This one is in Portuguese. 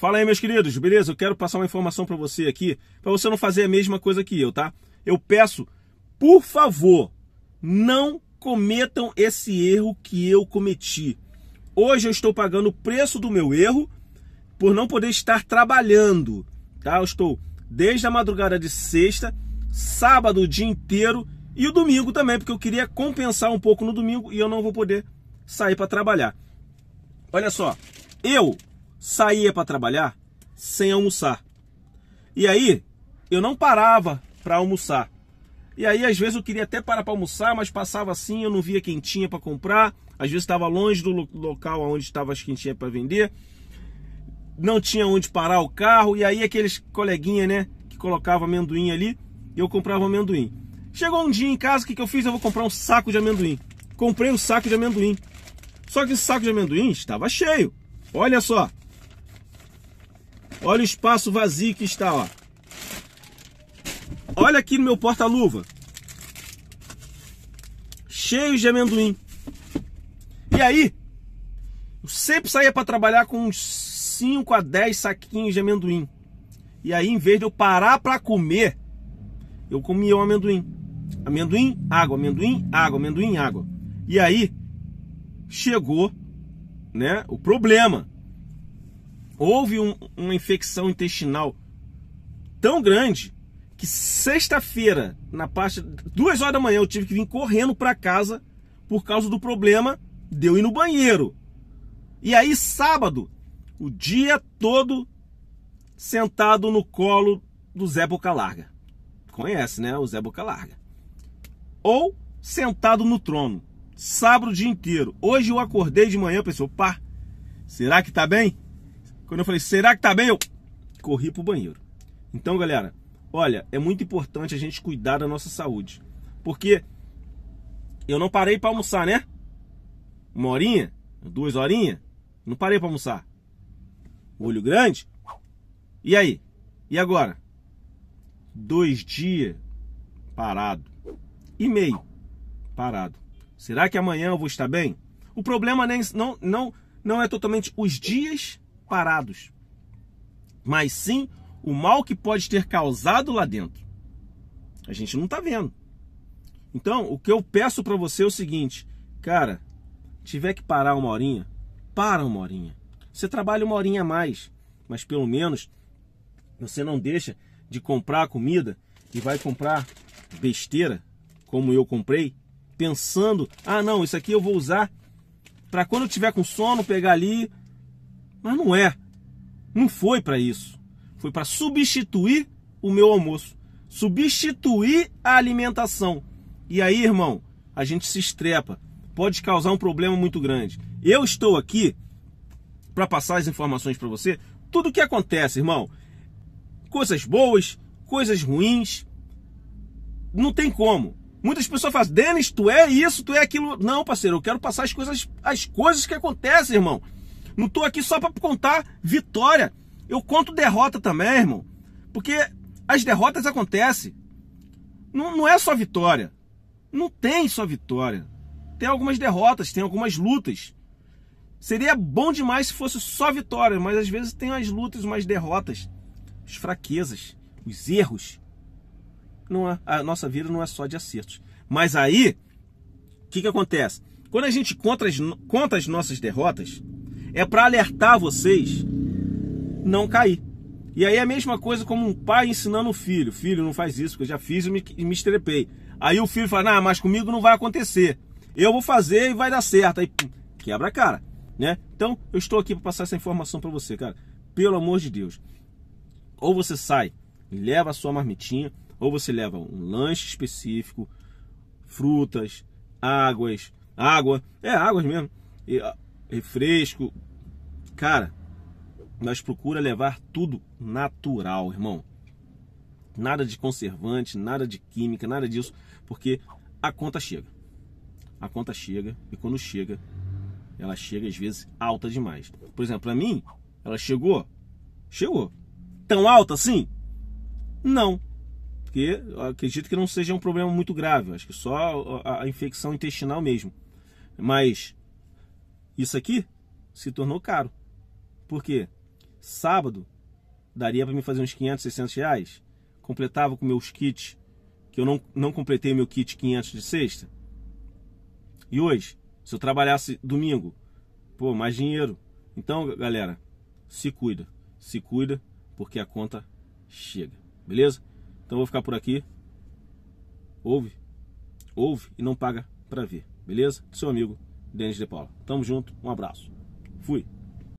Fala aí, meus queridos, beleza? Eu quero passar uma informação para você aqui, para você não fazer a mesma coisa que eu, tá? Eu peço, por favor, não cometam esse erro que eu cometi. Hoje eu estou pagando o preço do meu erro por não poder estar trabalhando, tá? Eu estou desde a madrugada de sexta, sábado o dia inteiro e o domingo também, porque eu queria compensar um pouco no domingo e eu não vou poder sair para trabalhar. Olha só, eu saía para trabalhar sem almoçar. E aí, eu não parava para almoçar. E aí, às vezes, eu queria até parar para almoçar, mas passava assim, eu não via quem tinha para comprar. Às vezes, estava longe do local onde estava as quentinhas para vender. Não tinha onde parar o carro. E aí, aqueles coleguinha, né, que colocava amendoim ali, eu comprava amendoim. Chegou um dia em casa, o que, que eu fiz? Eu vou comprar um saco de amendoim. Comprei um saco de amendoim. Só que esse saco de amendoim estava cheio. Olha só. Olha o espaço vazio que está, ó. Olha aqui no meu porta-luva. Cheio de amendoim. E aí, eu sempre saía para trabalhar com uns 5 a 10 saquinhos de amendoim. E aí, em vez de eu parar para comer, eu comia um amendoim. Amendoim, água, amendoim, água, amendoim, água. E aí, chegou né, o problema houve um, uma infecção intestinal tão grande que sexta-feira, na parte duas horas da manhã, eu tive que vir correndo para casa por causa do problema de ir no banheiro. E aí sábado, o dia todo sentado no colo do Zé Boca Larga. Conhece, né? O Zé Boca Larga. Ou sentado no trono, sábado o dia inteiro. Hoje eu acordei de manhã, pessoal, pá, será que tá bem? Quando eu falei, será que tá bem? Eu corri pro banheiro. Então, galera, olha, é muito importante a gente cuidar da nossa saúde. Porque eu não parei para almoçar, né? Uma horinha, duas horinhas, não parei para almoçar. Olho grande. E aí? E agora? Dois dias parado. E meio parado. Será que amanhã eu vou estar bem? O problema nem, não, não, não é totalmente os dias parados, mas sim o mal que pode ter causado lá dentro. A gente não está vendo. Então, o que eu peço para você é o seguinte, cara, tiver que parar uma horinha, para uma horinha. Você trabalha uma horinha a mais, mas pelo menos você não deixa de comprar comida e vai comprar besteira, como eu comprei, pensando: ah, não, isso aqui eu vou usar para quando eu tiver com sono pegar ali mas não é. Não foi para isso. Foi para substituir o meu almoço, substituir a alimentação. E aí, irmão, a gente se estrepa. Pode causar um problema muito grande. Eu estou aqui para passar as informações para você. Tudo o que acontece, irmão. Coisas boas, coisas ruins. Não tem como. Muitas pessoas falam, Denis, tu é isso, tu é aquilo. Não, parceiro, eu quero passar as coisas, as coisas que acontecem, irmão. Não estou aqui só para contar vitória. Eu conto derrota também, irmão. Porque as derrotas acontecem. Não, não é só vitória. Não tem só vitória. Tem algumas derrotas, tem algumas lutas. Seria bom demais se fosse só vitória, mas às vezes tem as lutas, umas derrotas, as fraquezas, os erros. Não é, a nossa vida não é só de acertos. Mas aí, o que, que acontece? Quando a gente conta as, conta as nossas derrotas, é para alertar vocês não cair. E aí é a mesma coisa como um pai ensinando o filho: Filho, não faz isso, porque eu já fiz e me, me estrepei. Aí o filho fala: Ah, mas comigo não vai acontecer. Eu vou fazer e vai dar certo. Aí quebra a cara, né? Então eu estou aqui para passar essa informação para você, cara. Pelo amor de Deus. Ou você sai e leva a sua marmitinha, ou você leva um lanche específico, frutas, águas, água, é águas mesmo, refresco, Cara, nós procura levar tudo natural, irmão. Nada de conservante, nada de química, nada disso, porque a conta chega. A conta chega e quando chega, ela chega às vezes alta demais. Por exemplo, para mim, ela chegou, chegou. Tão alta assim? Não. Porque acredito que não seja um problema muito grave, acho que só a infecção intestinal mesmo. Mas isso aqui se tornou caro. Porque sábado daria para me fazer uns 500, 600 reais. Completava com meus kits, que eu não, não completei meu kit 500 de sexta. E hoje, se eu trabalhasse domingo, pô, mais dinheiro. Então, galera, se cuida. Se cuida, porque a conta chega. Beleza? Então eu vou ficar por aqui. Ouve. Ouve e não paga para ver. Beleza? Seu amigo Denis de Paula. Tamo junto. Um abraço. Fui.